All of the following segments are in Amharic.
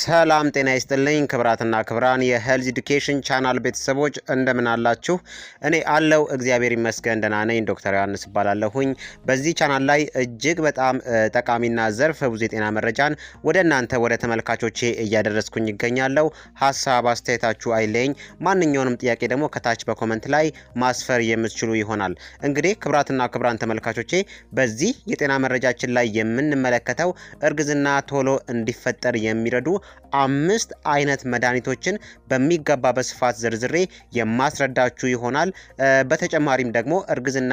ሰላም ጤና ይስጥልኝ ክብራትና ክብራን የሄልዝ ኢዱኬሽን ቻናል ቤተሰቦች እንደምን አላችሁ? እኔ አለው እግዚአብሔር ይመስገን ደህና ነኝ። ዶክተር ዮሐንስ እባላለሁኝ። በዚህ ቻናል ላይ እጅግ በጣም ጠቃሚና ዘርፈ ብዙ የጤና መረጃን ወደ እናንተ ወደ ተመልካቾቼ እያደረስኩኝ ይገኛለሁ። ሀሳብ አስተያየታችሁ አይለኝ። ማንኛውንም ጥያቄ ደግሞ ከታች በኮመንት ላይ ማስፈር የምትችሉ ይሆናል። እንግዲህ ክብራትና ክብራን ተመልካቾቼ በዚህ የጤና መረጃችን ላይ የምንመለከተው እርግዝና ቶሎ እንዲፈጠር የሚረዱ የሚረዱ አምስት አይነት መድኃኒቶችን በሚገባ በስፋት ዝርዝሬ የማስረዳችሁ ይሆናል። በተጨማሪም ደግሞ እርግዝና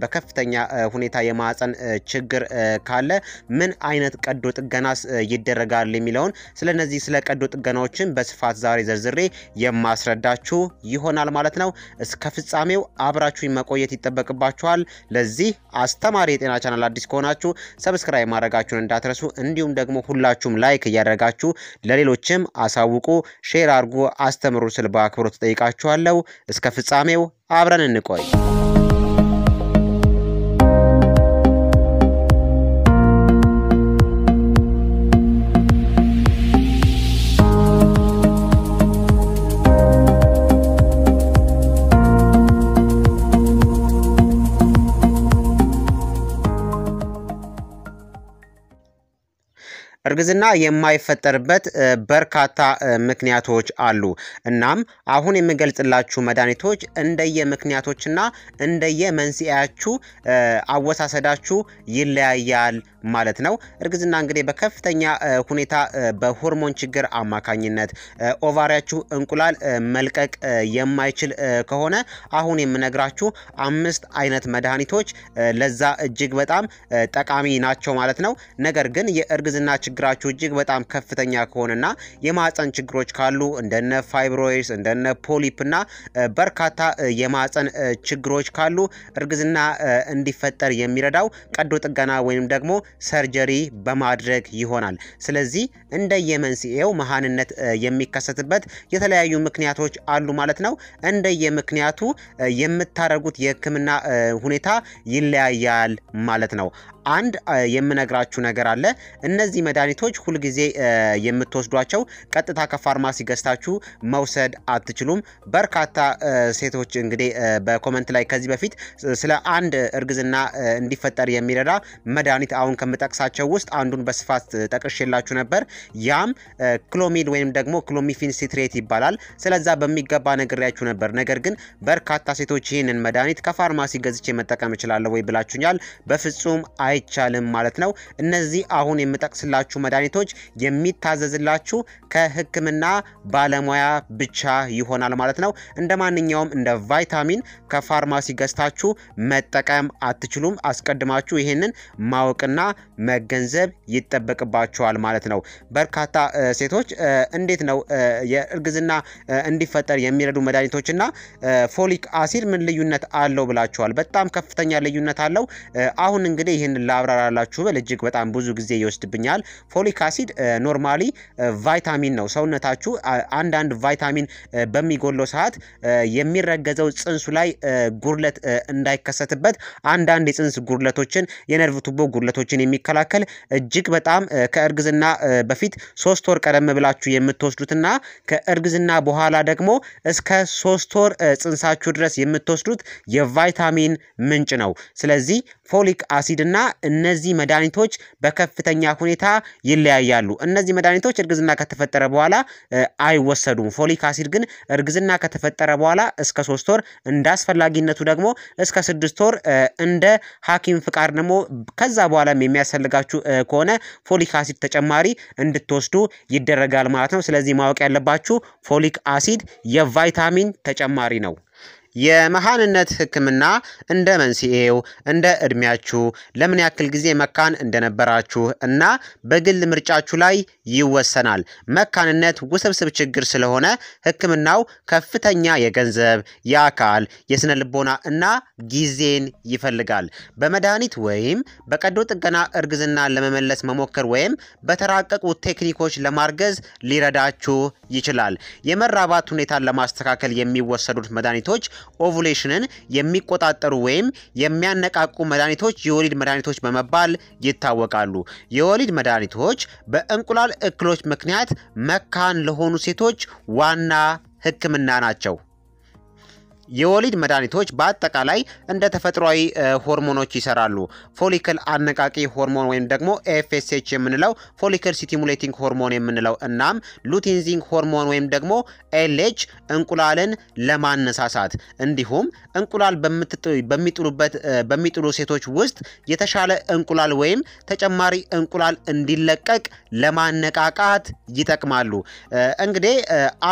በከፍተኛ ሁኔታ የማህፀን ችግር ካለ ምን አይነት ቀዶ ጥገና ይደረጋል የሚለውን ስለነዚህ ስለ ቀዶ ጥገናዎችን በስፋት ዛሬ ዝርዝሬ የማስረዳችሁ ይሆናል ማለት ነው። እስከ ፍጻሜው አብራችሁ መቆየት ይጠበቅባችኋል። ለዚህ አስተማሪ የጤና ቻናል አዲስ ከሆናችሁ ሰብስክራይብ ማድረጋችሁን እንዳትረሱ፣ እንዲሁም ደግሞ ሁላችሁም ላይክ እያደረጋችሁ ለሌሎችም አሳውቁ፣ ሼር አርጉ አስተምሩ ስል በአክብሮት ጠይቃችኋለሁ። እስከ ፍጻሜው አብረን እንቆይ። እርግዝና የማይፈጠርበት በርካታ ምክንያቶች አሉ። እናም አሁን የምገልጽላችሁ መድኃኒቶች እንደየ ምክንያቶችና እንደየ መንስኤያችሁ አወሳሰዳችሁ ይለያያል ማለት ነው። እርግዝና እንግዲህ በከፍተኛ ሁኔታ በሆርሞን ችግር አማካኝነት ኦቫሪያችሁ እንቁላል መልቀቅ የማይችል ከሆነ አሁን የምነግራችሁ አምስት አይነት መድኃኒቶች ለዛ እጅግ በጣም ጠቃሚ ናቸው ማለት ነው። ነገር ግን የእርግዝና ችግር ችግራችሁ እጅግ በጣም ከፍተኛ ከሆነና የማህፀን ችግሮች ካሉ እንደነ ፋይብሮይድስ እንደነ ፖሊፕና በርካታ የማህፀን ችግሮች ካሉ እርግዝና እንዲፈጠር የሚረዳው ቀዶ ጥገና ወይም ደግሞ ሰርጀሪ በማድረግ ይሆናል። ስለዚህ እንደየመንስኤው መሃንነት የሚከሰትበት የተለያዩ ምክንያቶች አሉ ማለት ነው። የምክንያቱ የምታደርጉት የህክምና ሁኔታ ይለያያል ማለት ነው። አንድ የምነግራችሁ ነገር አለ። እነዚህ መድኃኒቶች ሁልጊዜ የምትወስዷቸው ቀጥታ ከፋርማሲ ገዝታችሁ መውሰድ አትችሉም። በርካታ ሴቶች እንግዲህ በኮመንት ላይ ከዚህ በፊት ስለ አንድ እርግዝና እንዲፈጠር የሚረዳ መድኃኒት አሁን ከምጠቅሳቸው ውስጥ አንዱን በስፋት ጠቅሼላችሁ ነበር። ያም ክሎሚድ ወይም ደግሞ ክሎሚፊን ሲትሬት ይባላል። ስለዛ በሚገባ ነግሬያችሁ ነበር። ነገር ግን በርካታ ሴቶች ይህንን መድኃኒት ከፋርማሲ ገዝቼ መጠቀም እችላለሁ ወይ ብላችሁኛል። በፍጹም አይ አይቻልም ማለት ነው። እነዚህ አሁን የምጠቅስላችሁ መድኃኒቶች የሚታዘዝላችሁ ከህክምና ባለሙያ ብቻ ይሆናል ማለት ነው። እንደ ማንኛውም እንደ ቫይታሚን ከፋርማሲ ገዝታችሁ መጠቀም አትችሉም። አስቀድማችሁ ይህንን ማወቅና መገንዘብ ይጠበቅባችኋል ማለት ነው። በርካታ ሴቶች እንዴት ነው የእርግዝና እንዲፈጠር የሚረዱ መድኃኒቶችና ፎሊክ አሲድ ምን ልዩነት አለው ብላችኋል። በጣም ከፍተኛ ልዩነት አለው። አሁን እንግዲህ ይህን ላብራራላችሁ ብል እጅግ በጣም ብዙ ጊዜ ይወስድብኛል። ፎሊክ አሲድ ኖርማሊ ቫይታሚን ነው። ሰውነታችሁ አንዳንድ ቫይታሚን በሚጎለው ሰዓት የሚረገዘው ጽንሱ ላይ ጉድለት እንዳይከሰትበት አንዳንድ የጽንስ ጉድለቶችን፣ የነርቭ ቱቦ ጉድለቶችን የሚከላከል እጅግ በጣም ከእርግዝና በፊት ሶስት ወር ቀደም ብላችሁ የምትወስዱትና ከእርግዝና በኋላ ደግሞ እስከ ሶስት ወር ጽንሳችሁ ድረስ የምትወስዱት የቫይታሚን ምንጭ ነው። ስለዚህ ፎሊክ አሲድ እና እነዚህ መድኃኒቶች በከፍተኛ ሁኔታ ይለያያሉ። እነዚህ መድኃኒቶች እርግዝና ከተፈጠረ በኋላ አይወሰዱም። ፎሊክ አሲድ ግን እርግዝና ከተፈጠረ በኋላ እስከ ሶስት ወር እንደ አስፈላጊነቱ ደግሞ እስከ ስድስት ወር እንደ ሐኪም ፍቃድ ደግሞ ከዛ በኋላም የሚያስፈልጋችሁ ከሆነ ፎሊክ አሲድ ተጨማሪ እንድትወስዱ ይደረጋል ማለት ነው። ስለዚህ ማወቅ ያለባችሁ ፎሊክ አሲድ የቫይታሚን ተጨማሪ ነው። የመሃንነት ህክምና እንደ መንስኤው እንደ እድሜያችሁ ለምን ያክል ጊዜ መካን እንደነበራችሁ እና በግል ምርጫችሁ ላይ ይወሰናል። መካንነት ውስብስብ ችግር ስለሆነ ህክምናው ከፍተኛ የገንዘብ፣ የአካል፣ የስነ ልቦና እና ጊዜን ይፈልጋል። በመድኃኒት ወይም በቀዶ ጥገና እርግዝና ለመመለስ መሞከር ወይም በተራቀቁ ቴክኒኮች ለማርገዝ ሊረዳችሁ ይችላል። የመራባት ሁኔታን ለማስተካከል የሚወሰዱት መድኃኒቶች ኦቭሌሽንን የሚቆጣጠሩ ወይም የሚያነቃቁ መድኃኒቶች የወሊድ መድኃኒቶች በመባል ይታወቃሉ። የወሊድ መድኃኒቶች በእንቁላል እክሎች ምክንያት መካን ለሆኑ ሴቶች ዋና ሕክምና ናቸው። የወሊድ መድኃኒቶች በአጠቃላይ እንደ ተፈጥሯዊ ሆርሞኖች ይሰራሉ። ፎሊክል አነቃቂ ሆርሞን ወይም ደግሞ ኤፍኤስኤች የምንለው ፎሊክል ስቲሙሌቲንግ ሆርሞን የምንለው እናም ሉቲንዚንግ ሆርሞን ወይም ደግሞ ኤልኤች እንቁላልን ለማነሳሳት እንዲሁም እንቁላል በሚጥሉበት በሚጥሉ ሴቶች ውስጥ የተሻለ እንቁላል ወይም ተጨማሪ እንቁላል እንዲለቀቅ ለማነቃቃት ይጠቅማሉ። እንግዲህ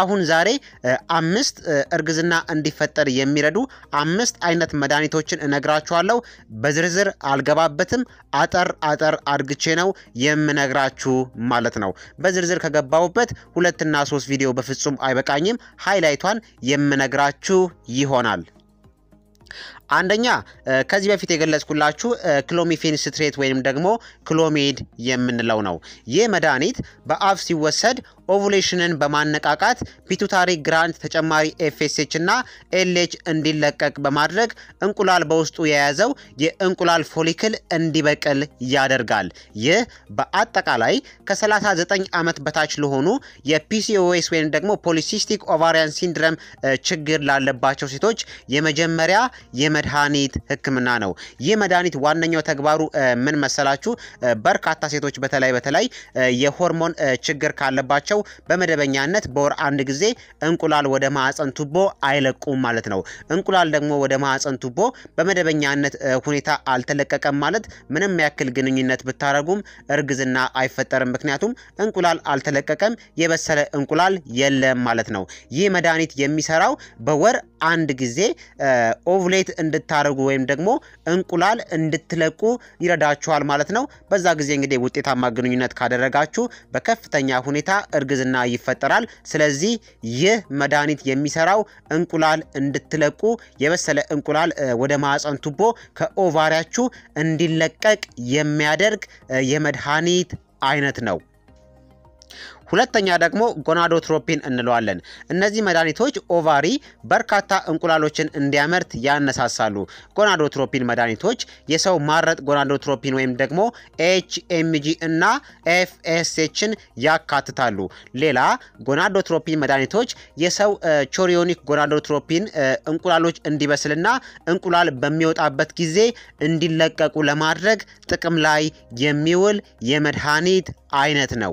አሁን ዛሬ አምስት እርግዝና እንዲፈጠ ለመቆጣጠር የሚረዱ አምስት አይነት መድኃኒቶችን እነግራችኋለሁ። በዝርዝር አልገባበትም። አጠር አጠር አድግቼ ነው የምነግራችሁ ማለት ነው። በዝርዝር ከገባሁበት ሁለትና ሶስት ቪዲዮ በፍጹም አይበቃኝም። ሃይላይቷን የምነግራችሁ ይሆናል። አንደኛ ከዚህ በፊት የገለጽኩላችሁ ክሎሚፌን ስትሬት ወይም ደግሞ ክሎሜድ የምንለው ነው። ይህ መድኃኒት በአፍ ሲወሰድ ኦቮሌሽንን በማነቃቃት ፒቱታሪ ግራንድ ተጨማሪ ኤፍኤስኤች እና ኤልኤች እንዲለቀቅ በማድረግ እንቁላል በውስጡ የያዘው የእንቁላል ፎሊክል እንዲበቅል ያደርጋል። ይህ በአጠቃላይ ከ39 ዓመት በታች ለሆኑ የፒሲኦኤስ ወይም ደግሞ ፖሊሲስቲክ ኦቫሪያን ሲንድረም ችግር ላለባቸው ሴቶች የመጀመሪያ የመድኃኒት ህክምና ነው። ይህ መድኃኒት ዋነኛው ተግባሩ ምን መሰላችሁ? በርካታ ሴቶች በተለይ በተለይ የሆርሞን ችግር ካለባቸው በመሆናቸው በመደበኛነት በወር አንድ ጊዜ እንቁላል ወደ ማዕፀን ቱቦ አይለቁም ማለት ነው። እንቁላል ደግሞ ወደ ማዕፀን ቱቦ በመደበኛነት ሁኔታ አልተለቀቀም ማለት ምንም ያክል ግንኙነት ብታረጉም እርግዝና አይፈጠርም። ምክንያቱም እንቁላል አልተለቀቀም፣ የበሰለ እንቁላል የለም ማለት ነው። ይህ መድኃኒት የሚሰራው በወር አንድ ጊዜ ኦቭሌት እንድታደርጉ ወይም ደግሞ እንቁላል እንድትለቁ ይረዳችኋል ማለት ነው። በዛ ጊዜ እንግዲህ ውጤታማ ግንኙነት ካደረጋችሁ በከፍተኛ ሁኔታ እርግዝና ይፈጠራል። ስለዚህ ይህ መድኃኒት የሚሰራው እንቁላል እንድትለቁ የበሰለ እንቁላል ወደ ማህፀን ቱቦ ከኦቫሪያችሁ እንዲለቀቅ የሚያደርግ የመድኃኒት አይነት ነው። ሁለተኛ ደግሞ ጎናዶትሮፒን እንለዋለን። እነዚህ መድኃኒቶች ኦቫሪ በርካታ እንቁላሎችን እንዲያመርት ያነሳሳሉ። ጎናዶትሮፒን መድኃኒቶች የሰው ማረጥ ጎናዶትሮፒን ወይም ደግሞ ኤችኤምጂ እና ኤፍኤስኤችን ያካትታሉ። ሌላ ጎናዶትሮፒን መድኃኒቶች የሰው ቾሪዮኒክ ጎናዶትሮፒን እንቁላሎች እንዲበስልና እንቁላል በሚወጣበት ጊዜ እንዲለቀቁ ለማድረግ ጥቅም ላይ የሚውል የመድኃኒት አይነት ነው።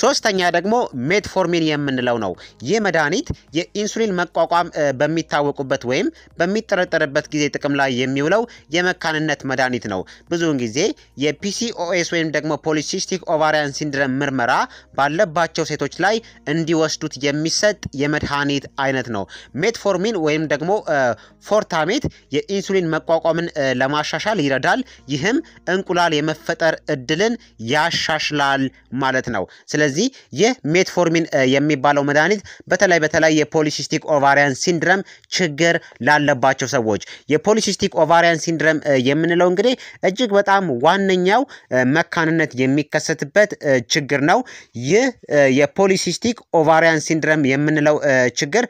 ሶስተኛ ደግሞ ሜትፎርሚን የምንለው ነው። ይህ መድኃኒት የኢንሱሊን መቋቋም በሚታወቁበት ወይም በሚጠረጠርበት ጊዜ ጥቅም ላይ የሚውለው የመካንነት መድኃኒት ነው። ብዙውን ጊዜ የፒሲኦኤስ ወይም ደግሞ ፖሊሲስቲክ ኦቫሪያን ሲንድረም ምርመራ ባለባቸው ሴቶች ላይ እንዲወስዱት የሚሰጥ የመድኃኒት አይነት ነው። ሜትፎርሚን ወይም ደግሞ ፎርታሜት የኢንሱሊን መቋቋምን ለማሻሻል ይረዳል። ይህም እንቁላል የመፈጠር እድልን ያሻሽላል ማለት ነው። ስለዚህ ይህ ሜትፎርሚን የሚባለው መድኃኒት በተለይ በተለይ የፖሊሲስቲክ ኦቫሪያን ሲንድረም ችግር ላለባቸው ሰዎች የፖሊሲስቲክ ኦቫሪያን ሲንድረም የምንለው እንግዲህ እጅግ በጣም ዋነኛው መካንነት የሚከሰትበት ችግር ነው። ይህ የፖሊሲስቲክ ኦቫሪያን ሲንድረም የምንለው ችግር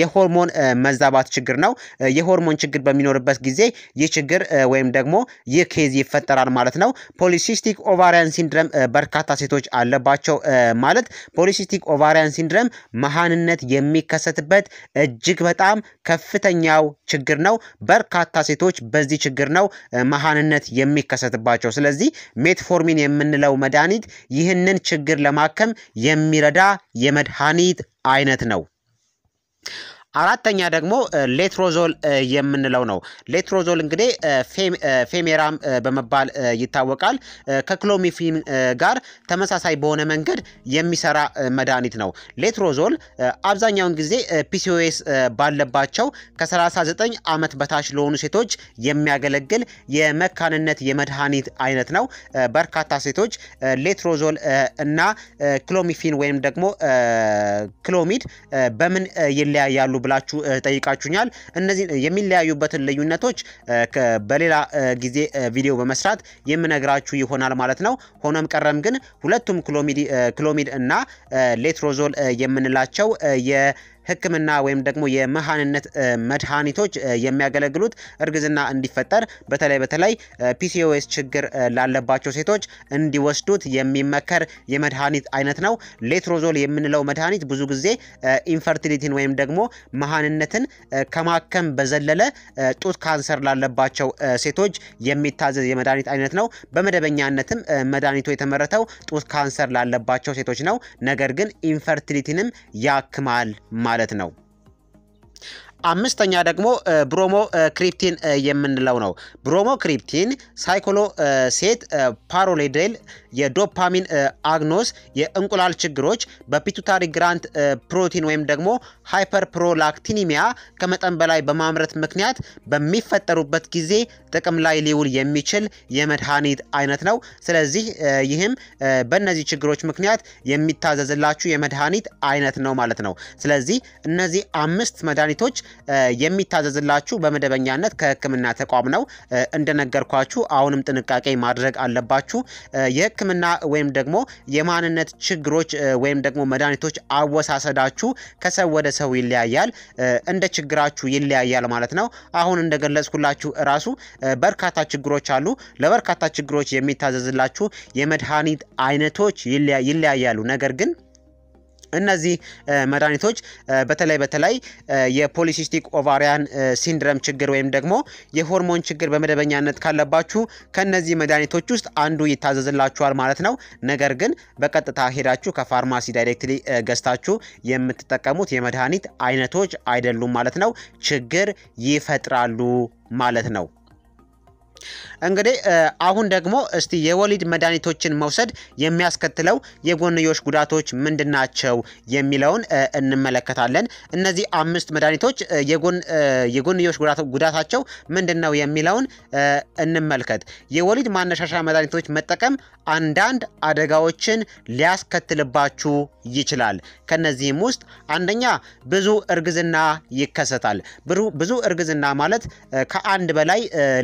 የሆርሞን መዛባት ችግር ነው። የሆርሞን ችግር በሚኖርበት ጊዜ ይህ ችግር ወይም ደግሞ ይህ ኬዝ ይፈጠራል ማለት ነው። ፖሊሲስቲክ ኦቫሪያን ሲንድረም በርካታ ሴቶች አለባቸው ማለት ፖሊሲስቲክ ኦቫሪያን ሲንድረም መሃንነት የሚከሰትበት እጅግ በጣም ከፍተኛው ችግር ነው። በርካታ ሴቶች በዚህ ችግር ነው መሃንነት የሚከሰትባቸው። ስለዚህ ሜትፎርሚን የምንለው መድኃኒት ይህንን ችግር ለማከም የሚረዳ የመድኃኒት አይነት ነው። አራተኛ ደግሞ ሌትሮዞል የምንለው ነው። ሌትሮዞል እንግዲህ ፌሜራም በመባል ይታወቃል። ከክሎሚፊን ጋር ተመሳሳይ በሆነ መንገድ የሚሰራ መድኃኒት ነው። ሌትሮዞል አብዛኛውን ጊዜ ፒሲኦኤስ ባለባቸው ከ39 ዓመት በታች ለሆኑ ሴቶች የሚያገለግል የመካንነት የመድኃኒት አይነት ነው። በርካታ ሴቶች ሌትሮዞል እና ክሎሚፊን ወይም ደግሞ ክሎሚድ በምን ይለያያሉ ብላችሁ ጠይቃችሁኛል። እነዚህ የሚለያዩበትን ልዩነቶች በሌላ ጊዜ ቪዲዮ በመስራት የምነግራችሁ ይሆናል ማለት ነው። ሆኖም ቀረም ግን ሁለቱም ክሎሚድ እና ሌትሮዞል የምንላቸው ህክምና ወይም ደግሞ የመሃንነት መድኃኒቶች የሚያገለግሉት እርግዝና እንዲፈጠር በተለይ በተለይ ፒሲኦኤስ ችግር ላለባቸው ሴቶች እንዲወስዱት የሚመከር የመድኃኒት አይነት ነው። ሌትሮዞል የምንለው መድኃኒት ብዙ ጊዜ ኢንፈርቲሊቲን ወይም ደግሞ መሃንነትን ከማከም በዘለለ ጡት ካንሰር ላለባቸው ሴቶች የሚታዘዝ የመድኃኒት አይነት ነው። በመደበኛነትም መድኃኒቱ የተመረተው ጡት ካንሰር ላለባቸው ሴቶች ነው። ነገር ግን ኢንፈርቲሊቲንም ያክማል። ማለት ነው። አምስተኛ ደግሞ ብሮሞ ክሪፕቲን የምንለው ነው። ብሮሞ ክሪፕቲን ሳይኮሎ ሴት ፓሮሌዴል የዶፓሚን አግኖስ፣ የእንቁላል ችግሮች፣ በፒቱታሪ ግራንት ፕሮቲን ወይም ደግሞ ሃይፐር ፕሮላክቲኒሚያ ከመጠን በላይ በማምረት ምክንያት በሚፈጠሩበት ጊዜ ጥቅም ላይ ሊውል የሚችል የመድኃኒት አይነት ነው። ስለዚህ ይህም በእነዚህ ችግሮች ምክንያት የሚታዘዝላችሁ የመድኃኒት አይነት ነው ማለት ነው። ስለዚህ እነዚህ አምስት መድኃኒቶች የሚታዘዝላችሁ በመደበኛነት ከህክምና ተቋም ነው። እንደነገርኳችሁ አሁንም ጥንቃቄ ማድረግ አለባችሁ። የህክምና ወይም ደግሞ የማንነት ችግሮች ወይም ደግሞ መድኃኒቶች አወሳሰዳችሁ ከሰው ወደ ሰው ይለያያል፣ እንደ ችግራችሁ ይለያያል ማለት ነው። አሁን እንደገለጽኩላችሁ እራሱ በርካታ ችግሮች አሉ። ለበርካታ ችግሮች የሚታዘዝላችሁ የመድኃኒት አይነቶች ይለያያሉ። ነገር ግን እነዚህ መድኃኒቶች በተለይ በተለይ የፖሊሲስቲክ ኦቫሪያን ሲንድረም ችግር ወይም ደግሞ የሆርሞን ችግር በመደበኛነት ካለባችሁ ከነዚህ መድኃኒቶች ውስጥ አንዱ ይታዘዝላችኋል ማለት ነው። ነገር ግን በቀጥታ ሄዳችሁ ከፋርማሲ ዳይሬክትሊ ገዝታችሁ የምትጠቀሙት የመድኃኒት አይነቶች አይደሉም ማለት ነው። ችግር ይፈጥራሉ ማለት ነው። እንግዲህ አሁን ደግሞ እስቲ የወሊድ መድኃኒቶችን መውሰድ የሚያስከትለው የጎንዮሽ ጉዳቶች ምንድናቸው የሚለውን እንመለከታለን። እነዚህ አምስት መድኃኒቶች የጎንዮሽ ጉዳታቸው ምንድን ነው የሚለውን እንመልከት። የወሊድ ማነሻሻ መድኃኒቶች መጠቀም አንዳንድ አደጋዎችን ሊያስከትልባችሁ ይችላል። ከነዚህም ውስጥ አንደኛ ብዙ እርግዝና ይከሰታል። ብዙ እርግዝና ማለት ከአንድ በላይ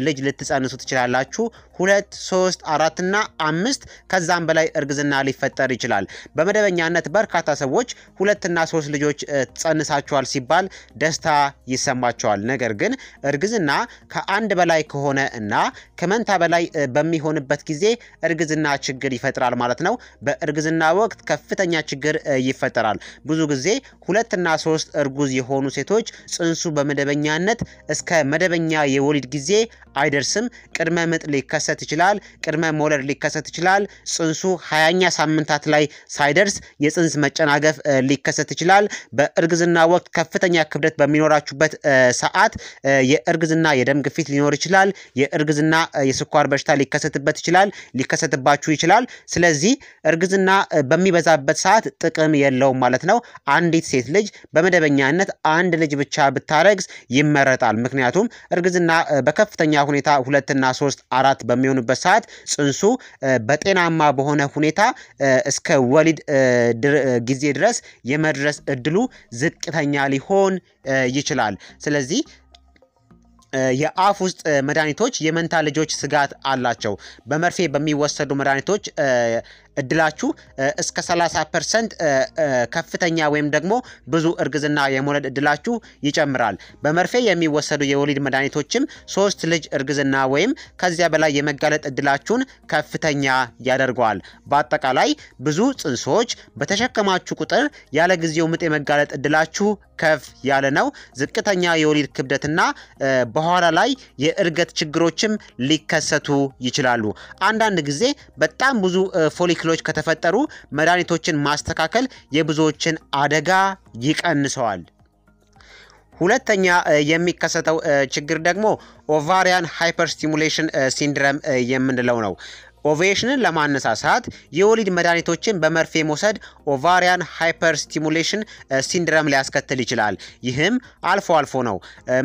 ልጅ ልትጸን ልትቀንሱ ትችላላችሁ። ሁለት፣ ሶስት፣ አራት እና አምስት ከዛም በላይ እርግዝና ሊፈጠር ይችላል። በመደበኛነት በርካታ ሰዎች ሁለትና ሶስት ልጆች ጸንሳችኋል ሲባል ደስታ ይሰማቸዋል። ነገር ግን እርግዝና ከአንድ በላይ ከሆነ እና ከመንታ በላይ በሚሆንበት ጊዜ እርግዝና ችግር ይፈጥራል ማለት ነው። በእርግዝና ወቅት ከፍተኛ ችግር ይፈጠራል። ብዙ ጊዜ ሁለትና ሶስት እርጉዝ የሆኑ ሴቶች ጽንሱ በመደበኛነት እስከ መደበኛ የወሊድ ጊዜ አይደርስም። ቅድመ ምጥ ሊከሰት ይችላል። ቅድመ መውለድ ሊከሰት ይችላል። ጽንሱ ሀያኛ ሳምንታት ላይ ሳይደርስ የጽንስ መጨናገፍ ሊከሰት ይችላል። በእርግዝና ወቅት ከፍተኛ ክብደት በሚኖራችሁበት ሰዓት የእርግዝና የደም ግፊት ሊኖር ይችላል። የእርግዝና የስኳር በሽታ ሊከሰትበት ይችላል ሊከሰትባችሁ ይችላል። ስለዚህ እርግዝና በሚበዛበት ሰዓት ጥቅም የለውም ማለት ነው። አንዲት ሴት ልጅ በመደበኛነት አንድ ልጅ ብቻ ብታረግዝ ይመረጣል። ምክንያቱም እርግዝና በከፍተኛ ሁኔታ ሁለትና ሶስት አራት በሚሆኑበት ሰዓት ጽንሱ በጤናማ በሆነ ሁኔታ እስከ ወሊድ ጊዜ ድረስ የመድረስ እድሉ ዝቅተኛ ሊሆን ይችላል። ስለዚህ የአፍ ውስጥ መድኃኒቶች የመንታ ልጆች ስጋት አላቸው። በመርፌ በሚወሰዱ መድኃኒቶች እድላችሁ እስከ 30 ፐርሰንት ከፍተኛ ወይም ደግሞ ብዙ እርግዝና የመውለድ እድላችሁ ይጨምራል። በመርፌ የሚወሰዱ የወሊድ መድኃኒቶችም ሶስት ልጅ እርግዝና ወይም ከዚያ በላይ የመጋለጥ እድላችሁን ከፍተኛ ያደርገዋል። በአጠቃላይ ብዙ ጽንሶች በተሸከማችሁ ቁጥር ያለ ጊዜው ምጥ የመጋለጥ እድላችሁ ከፍ ያለ ነው። ዝቅተኛ የወሊድ ክብደትና በኋላ ላይ የእርገት ችግሮችም ሊከሰቱ ይችላሉ። አንዳንድ ጊዜ በጣም ብዙ ፎሊክ እክሎች ከተፈጠሩ መድኃኒቶችን ማስተካከል የብዙዎችን አደጋ ይቀንሰዋል። ሁለተኛ የሚከሰተው ችግር ደግሞ ኦቫሪያን ሃይፐርስቲሙሌሽን ሲንድረም የምንለው ነው። ኦቬሽንን ለማነሳሳት የወሊድ መድኃኒቶችን በመርፌ መውሰድ ኦቫሪያን ሃይፐር ስቲሙሌሽን ሲንድረም ሊያስከትል ይችላል። ይህም አልፎ አልፎ ነው።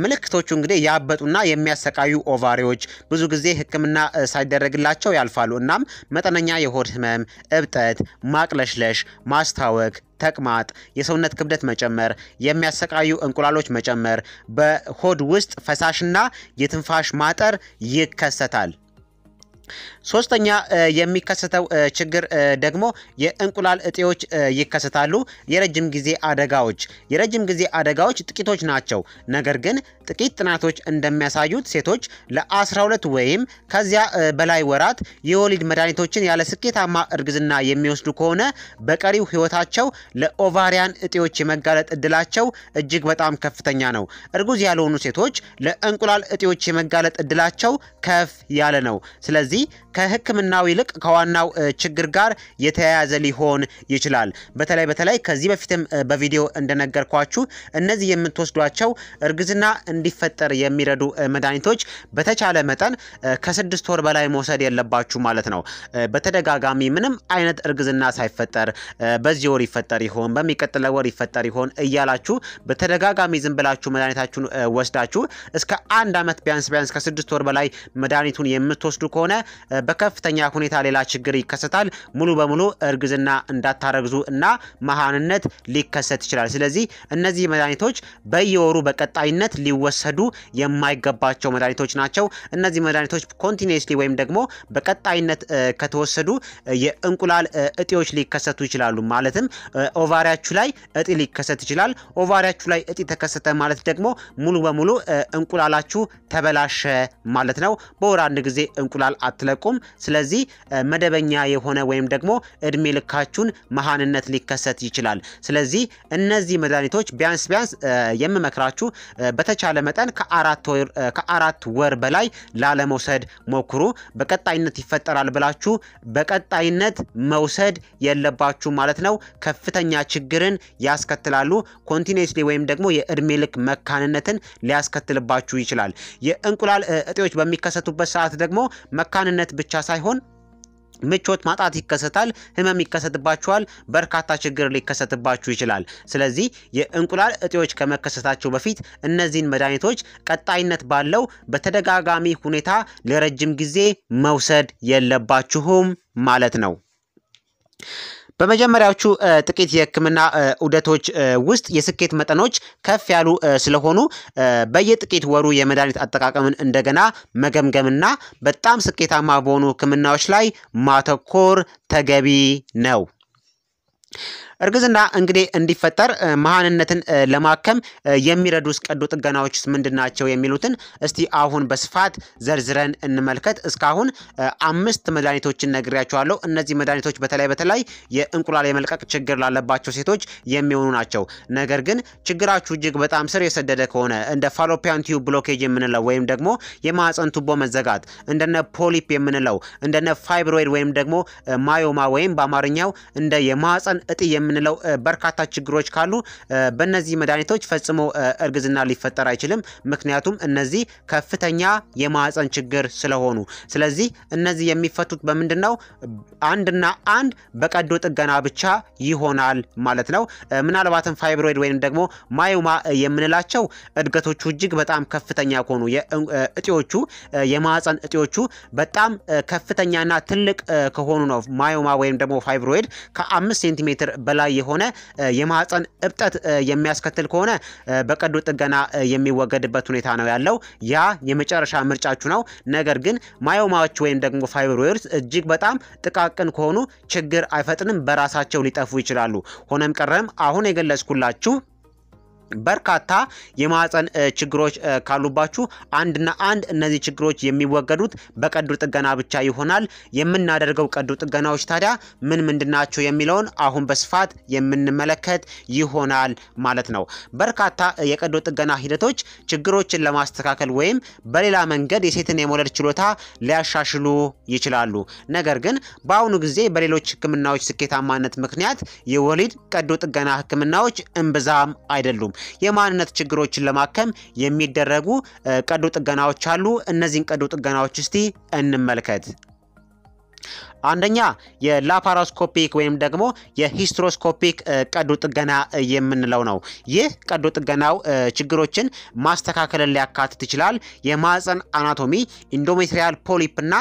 ምልክቶቹ እንግዲህ ያበጡና የሚያሰቃዩ ኦቫሪዎች ብዙ ጊዜ ሕክምና ሳይደረግላቸው ያልፋሉ። እናም መጠነኛ የሆድ ህመም፣ እብጠት፣ ማቅለሽለሽ፣ ማስታወክ ተቅማጥ፣ የሰውነት ክብደት መጨመር፣ የሚያሰቃዩ እንቁላሎች መጨመር፣ በሆድ ውስጥ ፈሳሽና የትንፋሽ ማጠር ይከሰታል። ሶስተኛ የሚከሰተው ችግር ደግሞ የእንቁላል እጤዎች ይከሰታሉ። የረጅም ጊዜ አደጋዎች የረጅም ጊዜ አደጋዎች ጥቂቶች ናቸው። ነገር ግን ጥቂት ጥናቶች እንደሚያሳዩት ሴቶች ለ12 ወይም ከዚያ በላይ ወራት የወሊድ መድኃኒቶችን ያለ ስኬታማ እርግዝና የሚወስዱ ከሆነ በቀሪው ህይወታቸው ለኦቫሪያን እጤዎች የመጋለጥ እድላቸው እጅግ በጣም ከፍተኛ ነው። እርጉዝ ያልሆኑ ሴቶች ለእንቁላል እጤዎች የመጋለጥ እድላቸው ከፍ ያለ ነው። ስለዚህ ከህክምናው ይልቅ ከዋናው ችግር ጋር የተያያዘ ሊሆን ይችላል። በተለይ በተለይ ከዚህ በፊትም በቪዲዮ እንደነገርኳችሁ እነዚህ የምትወስዷቸው እርግዝና እንዲፈጠር የሚረዱ መድኃኒቶች በተቻለ መጠን ከስድስት ወር በላይ መውሰድ የለባችሁ ማለት ነው። በተደጋጋሚ ምንም አይነት እርግዝና ሳይፈጠር በዚህ ወር ይፈጠር ይሆን በሚቀጥለው ወር ይፈጠር ይሆን እያላችሁ በተደጋጋሚ ዝም ብላችሁ መድኃኒታችሁን ወስዳችሁ እስከ አንድ ዓመት ቢያንስ ቢያንስ ከስድስት ወር በላይ መድኃኒቱን የምትወስዱ ከሆነ በከፍተኛ ሁኔታ ሌላ ችግር ይከሰታል። ሙሉ በሙሉ እርግዝና እንዳታረግዙ እና መሃንነት ሊከሰት ይችላል። ስለዚህ እነዚህ መድኃኒቶች በየወሩ በቀጣይነት ሊወሰዱ የማይገባቸው መድኃኒቶች ናቸው። እነዚህ መድኃኒቶች ኮንቲኒስሊ ወይም ደግሞ በቀጣይነት ከተወሰዱ የእንቁላል እጢዎች ሊከሰቱ ይችላሉ። ማለትም ኦቫሪያችሁ ላይ እጢ ሊከሰት ይችላል። ኦቫሪያችሁ ላይ እጢ ተከሰተ ማለት ደግሞ ሙሉ በሙሉ እንቁላላችሁ ተበላሸ ማለት ነው። በወር አንድ ጊዜ እንቁላል አትለቁም። የለውም። ስለዚህ መደበኛ የሆነ ወይም ደግሞ እድሜ ልካችሁን መሃንነት ሊከሰት ይችላል። ስለዚህ እነዚህ መድኃኒቶች ቢያንስ ቢያንስ የምመክራችሁ በተቻለ መጠን ከአራት ወር በላይ ላለመውሰድ ሞክሩ። በቀጣይነት ይፈጠራል ብላችሁ በቀጣይነት መውሰድ የለባችሁ ማለት ነው። ከፍተኛ ችግርን ያስከትላሉ። ኮንቲኒስሊ ወይም ደግሞ የእድሜ ልክ መካንነትን ሊያስከትልባችሁ ይችላል። የእንቁላል እጢዎች በሚከሰቱበት ሰዓት ደግሞ መካንነት ብቻ ሳይሆን ምቾት ማጣት ይከሰታል። ህመም ይከሰትባችኋል። በርካታ ችግር ሊከሰትባችሁ ይችላል። ስለዚህ የእንቁላል እጢዎች ከመከሰታቸው በፊት እነዚህን መድኃኒቶች ቀጣይነት ባለው በተደጋጋሚ ሁኔታ ለረጅም ጊዜ መውሰድ የለባችሁም ማለት ነው። በመጀመሪያዎቹ ጥቂት የህክምና ዑደቶች ውስጥ የስኬት መጠኖች ከፍ ያሉ ስለሆኑ በየጥቂት ወሩ የመድኃኒት አጠቃቀምን እንደገና መገምገምና በጣም ስኬታማ በሆኑ ህክምናዎች ላይ ማተኮር ተገቢ ነው። እርግዝና እንግዲህ እንዲፈጠር መሃንነትን ለማከም የሚረዱ ቀዶ ጥገናዎችስ ምንድን ናቸው የሚሉትን እስቲ አሁን በስፋት ዘርዝረን እንመልከት። እስካሁን አምስት መድኃኒቶችን ነግሬያቸዋለሁ። እነዚህ መድኃኒቶች በተለይ በተለይ የእንቁላል የመልቀቅ ችግር ላለባቸው ሴቶች የሚሆኑ ናቸው። ነገር ግን ችግራችሁ እጅግ በጣም ስር የሰደደ ከሆነ እንደ ፋሎፒያን ቲዩብ ብሎኬጅ የምንለው ወይም ደግሞ የማህፀን ቱቦ መዘጋት፣ እንደነ ፖሊፕ የምንለው እንደነ ፋይብሮይድ ወይም ደግሞ ማዮማ ወይም በአማርኛው እንደ የማህፀን እጢ የምን የምንለው በርካታ ችግሮች ካሉ በእነዚህ መድኃኒቶች ፈጽሞ እርግዝና ሊፈጠር አይችልም። ምክንያቱም እነዚህ ከፍተኛ የማህፀን ችግር ስለሆኑ። ስለዚህ እነዚህ የሚፈቱት በምንድን ነው? አንድና አንድ በቀዶ ጥገና ብቻ ይሆናል ማለት ነው። ምናልባትም ፋይብሮይድ ወይም ደግሞ ማዩማ የምንላቸው እድገቶቹ እጅግ በጣም ከፍተኛ ከሆኑ እጢዎቹ የማህፀን እጢዎቹ በጣም ከፍተኛና ትልቅ ከሆኑ ነው ማዩማ ወይም ደግሞ ፋይብሮይድ ከአምስት ሴንቲሜትር በ በላይ የሆነ የማህፀን እብጠት የሚያስከትል ከሆነ በቀዶ ጥገና የሚወገድበት ሁኔታ ነው ያለው። ያ የመጨረሻ ምርጫችሁ ነው። ነገር ግን ማዮማዎች ወይም ደግሞ ፋይብሮይድስ እጅግ በጣም ጥቃቅን ከሆኑ ችግር አይፈጥንም፣ በራሳቸው ሊጠፉ ይችላሉ። ሆነም ቀረም አሁን የገለጽኩላችሁ በርካታ የማህፀን ችግሮች ካሉባችሁ አንድና አንድ እነዚህ ችግሮች የሚወገዱት በቀዶ ጥገና ብቻ ይሆናል። የምናደርገው ቀዶ ጥገናዎች ታዲያ ምን ምንድናቸው የሚለውን አሁን በስፋት የምንመለከት ይሆናል ማለት ነው። በርካታ የቀዶ ጥገና ሂደቶች ችግሮችን ለማስተካከል ወይም በሌላ መንገድ የሴትን የመውለድ ችሎታ ሊያሻሽሉ ይችላሉ። ነገር ግን በአሁኑ ጊዜ በሌሎች ሕክምናዎች ስኬታማነት ምክንያት የወሊድ ቀዶ ጥገና ሕክምናዎች እምብዛም አይደሉም። የማንነት ችግሮችን ለማከም የሚደረጉ ቀዶ ጥገናዎች አሉ። እነዚህን ቀዶ ጥገናዎች እስቲ እንመልከት። አንደኛ የላፓሮስኮፒክ ወይም ደግሞ የሂስትሮስኮፒክ ቀዶ ጥገና የምንለው ነው። ይህ ቀዶ ጥገናው ችግሮችን ማስተካከልን ሊያካትት ይችላል። የማፀን አናቶሚ፣ ኢንዶሜትሪያል ፖሊፕ እና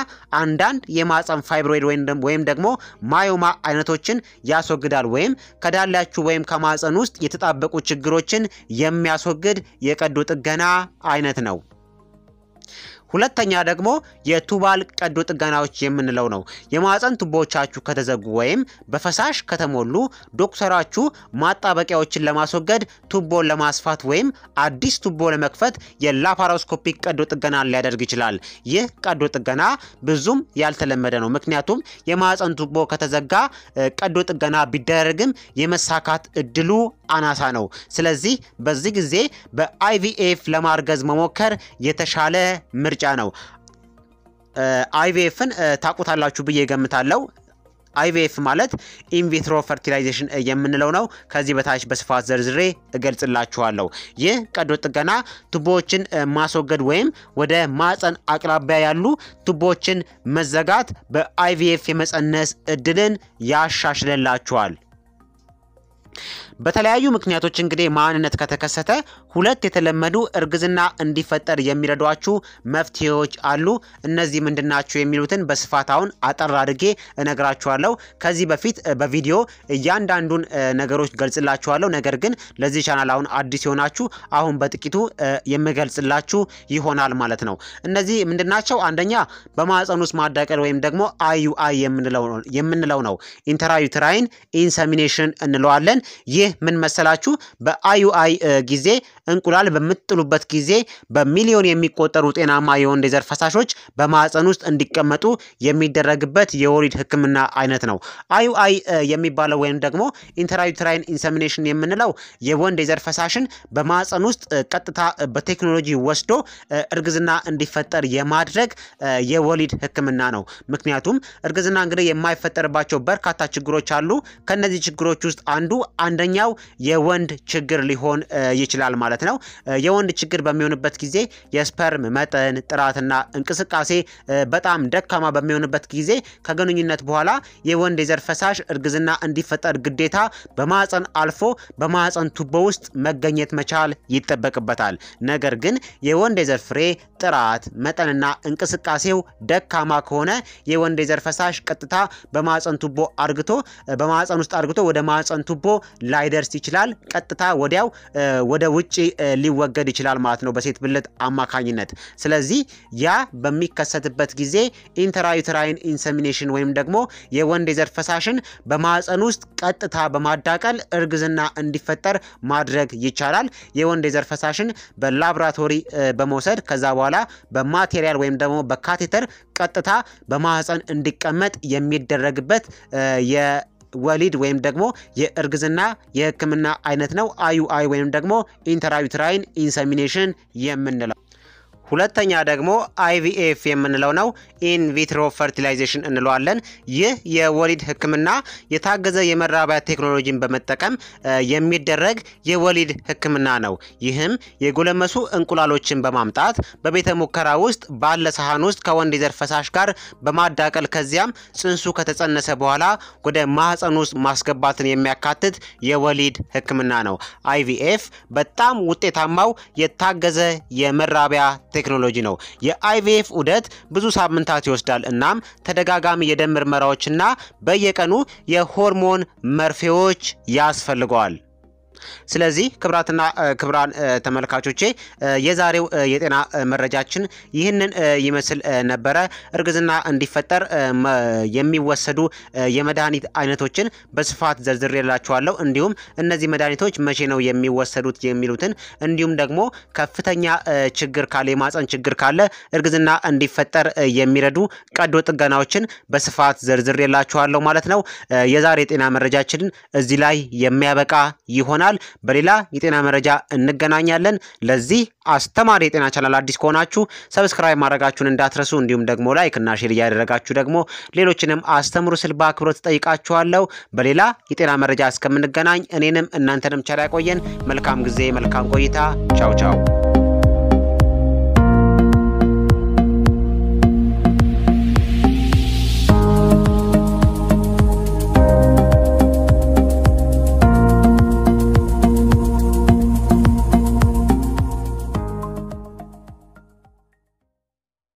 አንዳንድ የማፀን ፋይብሮይድ ወይም ደግሞ ማዮማ አይነቶችን ያስወግዳል። ወይም ከዳላችሁ ወይም ከማፀን ውስጥ የተጣበቁ ችግሮችን የሚያስወግድ የቀዶ ጥገና አይነት ነው። ሁለተኛ ደግሞ የቱባል ቀዶ ጥገናዎች የምንለው ነው። የማህፀን ቱቦዎቻችሁ ከተዘጉ ወይም በፈሳሽ ከተሞሉ ዶክተራችሁ ማጣበቂያዎችን ለማስወገድ ቱቦን ለማስፋት ወይም አዲስ ቱቦ ለመክፈት የላፓሮስኮፒክ ቀዶ ጥገና ሊያደርግ ይችላል። ይህ ቀዶ ጥገና ብዙም ያልተለመደ ነው፣ ምክንያቱም የማህፀን ቱቦ ከተዘጋ ቀዶ ጥገና ቢደረግም የመሳካት እድሉ አናሳ ነው። ስለዚህ በዚህ ጊዜ በአይቪኤፍ ለማርገዝ መሞከር የተሻለ ምርጫ ነው። አይቪኤፍን ታቁታላችሁ ብዬ ገምታለሁ። አይቪኤፍ ማለት ኢንቪትሮ ፈርቲላይዜሽን የምንለው ነው። ከዚህ በታች በስፋት ዘርዝሬ እገልጽላችኋለሁ። ይህ ቀዶ ጥገና ቱቦዎችን ማስወገድ ወይም ወደ ማፀን አቅራቢያ ያሉ ቱቦዎችን መዘጋት በአይቪኤፍ የመፀነስ እድልን ያሻሽልላችኋል። በተለያዩ ምክንያቶች እንግዲህ ማንነት ከተከሰተ ሁለት የተለመዱ እርግዝና እንዲፈጠር የሚረዷችሁ መፍትሄዎች አሉ። እነዚህ ምንድናቸው የሚሉትን በስፋት አሁን አጠር አድርጌ እነግራችኋለሁ። ከዚህ በፊት በቪዲዮ እያንዳንዱን ነገሮች ገልጽላችኋለሁ። ነገር ግን ለዚህ ቻናል አሁን አዲስ የሆናችሁ አሁን በጥቂቱ የምገልጽላችሁ ይሆናል ማለት ነው። እነዚህ ምንድናቸው? አንደኛ በማህፀን ውስጥ ማዳቀል ወይም ደግሞ አዩአይ የምንለው ነው። ኢንተራዩትራይን ኢንሰሚኔሽን እንለዋለን። ይህ ምን መሰላችሁ በአዩአይ ጊዜ እንቁላል በምትጥሉበት ጊዜ በሚሊዮን የሚቆጠሩ ጤናማ የወንድ የዘር ፈሳሾች በማዕፀን ውስጥ እንዲቀመጡ የሚደረግበት የወሊድ ህክምና አይነት ነው። አዩአይ የሚባለው ወይም ደግሞ ኢንተራዩትራይን ኢንሰሚኔሽን የምንለው የወንድ የዘር ፈሳሽን በማዕፀን ውስጥ ቀጥታ በቴክኖሎጂ ወስዶ እርግዝና እንዲፈጠር የማድረግ የወሊድ ህክምና ነው። ምክንያቱም እርግዝና እንግዲህ የማይፈጠርባቸው በርካታ ችግሮች አሉ። ከነዚህ ችግሮች ውስጥ አንዱ አንደኛ ሁለተኛው የወንድ ችግር ሊሆን ይችላል ማለት ነው። የወንድ ችግር በሚሆንበት ጊዜ የስፐርም መጠን ጥራትና እንቅስቃሴ በጣም ደካማ በሚሆንበት ጊዜ ከግንኙነት በኋላ የወንድ የዘር ፈሳሽ እርግዝና እንዲፈጠር ግዴታ በማህፀን አልፎ በማህፀን ቱቦ ውስጥ መገኘት መቻል ይጠበቅበታል። ነገር ግን የወንድ የዘር ፍሬ ጥራት መጠንና እንቅስቃሴው ደካማ ከሆነ የወንድ የዘር ፈሳሽ ቀጥታ በማህፀን ቱቦ አርግቶ በማህፀን ውስጥ አርግቶ ወደ ማህፀን ቱቦ ላይ ሳይደርስ ይችላል ቀጥታ ወዲያው ወደ ውጭ ሊወገድ ይችላል ማለት ነው በሴት ብልት አማካኝነት። ስለዚህ ያ በሚከሰትበት ጊዜ ኢንተራዩትራይን ኢንሰሚኔሽን ወይም ደግሞ የወንድ የዘር ፈሳሽን በማህፀን ውስጥ ቀጥታ በማዳቀል እርግዝና እንዲፈጠር ማድረግ ይቻላል። የወንድ የዘር ፈሳሽን በላብራቶሪ በመውሰድ ከዛ በኋላ በማቴሪያል ወይም ደግሞ በካቴተር ቀጥታ በማህፀን እንዲቀመጥ የሚደረግበት ወሊድ ወይም ደግሞ የእርግዝና የህክምና አይነት ነው። አዩአይ ወይም ደግሞ ኢንተራዩትራይን ኢንሰሚኔሽን የምንለው ሁለተኛ ደግሞ አይቪኤፍ የምንለው ነው። ኢንቪትሮ ፈርቲላይዜሽን እንለዋለን። ይህ የወሊድ ሕክምና የታገዘ የመራቢያ ቴክኖሎጂን በመጠቀም የሚደረግ የወሊድ ሕክምና ነው። ይህም የጎለመሱ እንቁላሎችን በማምጣት በቤተ ሙከራ ውስጥ ባለ ሰሃን ውስጥ ከወንድ ዘር ፈሳሽ ጋር በማዳቀል ከዚያም ጽንሱ ከተጸነሰ በኋላ ወደ ማህፀን ውስጥ ማስገባትን የሚያካትት የወሊድ ሕክምና ነው። አይቪኤፍ በጣም ውጤታማው የታገዘ የመራቢያ ቴክኖሎጂ ነው። የአይቪኤፍ ዑደት ብዙ ሳምንታት ይወስዳል። እናም ተደጋጋሚ የደም ምርመራዎችና በየቀኑ የሆርሞን መርፌዎች ያስፈልገዋል። ስለዚህ ክብራትና ክብራን ተመልካቾቼ የዛሬው የጤና መረጃችን ይህንን ይመስል ነበረ። እርግዝና እንዲፈጠር የሚወሰዱ የመድኃኒት አይነቶችን በስፋት ዘርዝሬላችኋለሁ። እንዲሁም እነዚህ መድኃኒቶች መቼ ነው የሚወሰዱት የሚሉትን እንዲሁም ደግሞ ከፍተኛ ችግር ካለ የማፀን ችግር ካለ እርግዝና እንዲፈጠር የሚረዱ ቀዶ ጥገናዎችን በስፋት ዘርዝሬላችኋለሁ ማለት ነው። የዛሬ የጤና መረጃችንን እዚህ ላይ የሚያበቃ ይሆናል። ይመስላል። በሌላ የጤና መረጃ እንገናኛለን። ለዚህ አስተማሪ የጤና ቻናል አዲስ ከሆናችሁ ሰብስክራይብ ማድረጋችሁን እንዳትረሱ፣ እንዲሁም ደግሞ ላይክ እና ሼር እያደረጋችሁ ደግሞ ሌሎችንም አስተምሩ ስል በአክብሮት ጠይቃችኋለሁ። በሌላ የጤና መረጃ እስከምንገናኝ እኔንም እናንተንም ቻላ ያቆየን። መልካም ጊዜ፣ መልካም ቆይታ። ቻው ቻው።